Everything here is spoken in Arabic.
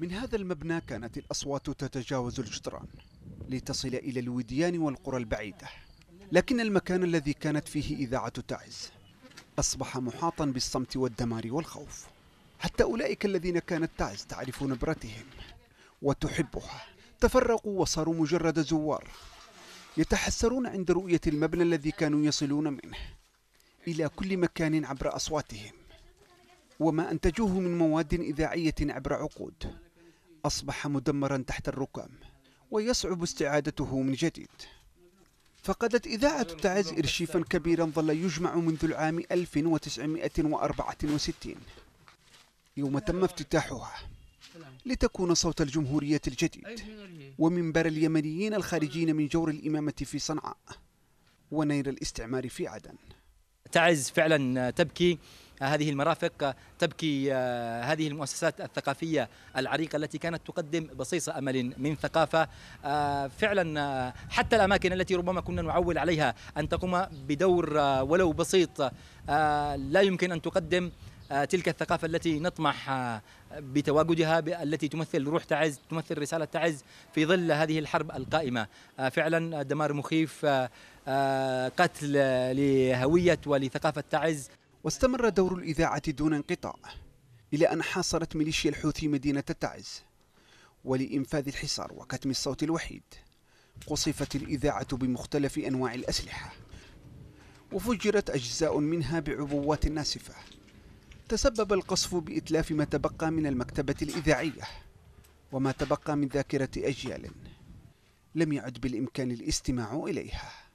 من هذا المبنى كانت الأصوات تتجاوز الجدران لتصل إلى الوديان والقرى البعيدة لكن المكان الذي كانت فيه إذاعة تعز أصبح محاطا بالصمت والدمار والخوف حتى أولئك الذين كانت تعز تعرف نبرتهم وتحبها تفرقوا وصاروا مجرد زوار يتحسرون عند رؤية المبنى الذي كانوا يصلون منه إلى كل مكان عبر أصواتهم وما أنتجوه من مواد إذاعية عبر عقود أصبح مدمرا تحت الركام ويصعب استعادته من جديد فقدت إذاعة تعز إرشيفا كبيرا ظل يجمع منذ العام 1964 يوم تم افتتاحها لتكون صوت الجمهورية الجديد ومنبر اليمنيين الخارجين من جور الإمامة في صنعاء ونير الاستعمار في عدن تعز فعلا تبكي هذه المرافق تبكي آه، هذه المؤسسات الثقافية العريقة التي كانت تقدم بصيص أمل من ثقافة آه، فعلا آه، حتى الأماكن التي ربما كنا نعول عليها أن تقوم بدور ولو بسيط لا يمكن أن تقدم تلك الثقافة التي نطمح بتواجدها التي تمثل روح تعز تمثل رسالة تعز في ظل هذه الحرب القائمة فعلا دمار مخيف قتل لهوية ولثقافة تعز واستمر دور الإذاعة دون انقطاع إلى أن حاصرت ميليشيا الحوثي مدينة تعز ولإنفاذ الحصار وكتم الصوت الوحيد قصفت الإذاعة بمختلف أنواع الأسلحة وفجرت أجزاء منها بعبوات ناسفة تسبب القصف بإتلاف ما تبقى من المكتبة الإذاعية وما تبقى من ذاكرة أجيال لم يعد بالإمكان الاستماع إليها